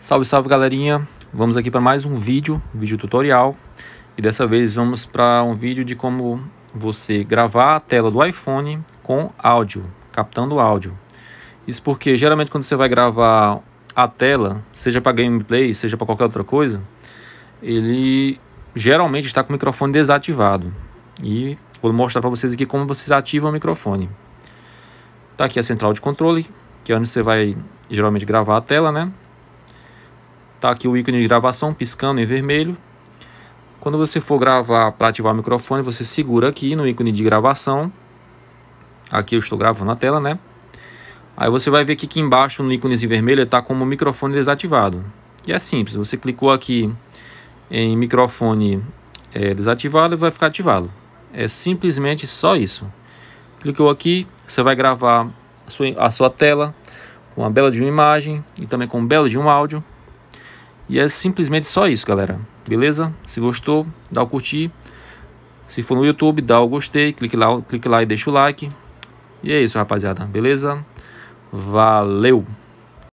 Salve, salve galerinha! Vamos aqui para mais um vídeo, vídeo tutorial. E dessa vez vamos para um vídeo de como você gravar a tela do iPhone com áudio, captando áudio. Isso porque geralmente quando você vai gravar a tela, seja para gameplay, seja para qualquer outra coisa, ele geralmente está com o microfone desativado. E vou mostrar para vocês aqui como vocês ativam o microfone. Tá aqui a central de controle, que é onde você vai geralmente gravar a tela, né? Tá aqui o ícone de gravação piscando em vermelho. Quando você for gravar para ativar o microfone, você segura aqui no ícone de gravação. Aqui eu estou gravando a tela, né? Aí você vai ver que aqui embaixo no ícone vermelho está como microfone desativado. E é simples, você clicou aqui em microfone é, desativado e vai ficar ativado. É simplesmente só isso. Clicou aqui, você vai gravar a sua, a sua tela com uma bela de uma imagem e também com um belo de um áudio. E é simplesmente só isso, galera. Beleza? Se gostou, dá o curtir. Se for no YouTube, dá o gostei, clique lá, clique lá e deixa o like. E é isso, rapaziada. Beleza? Valeu!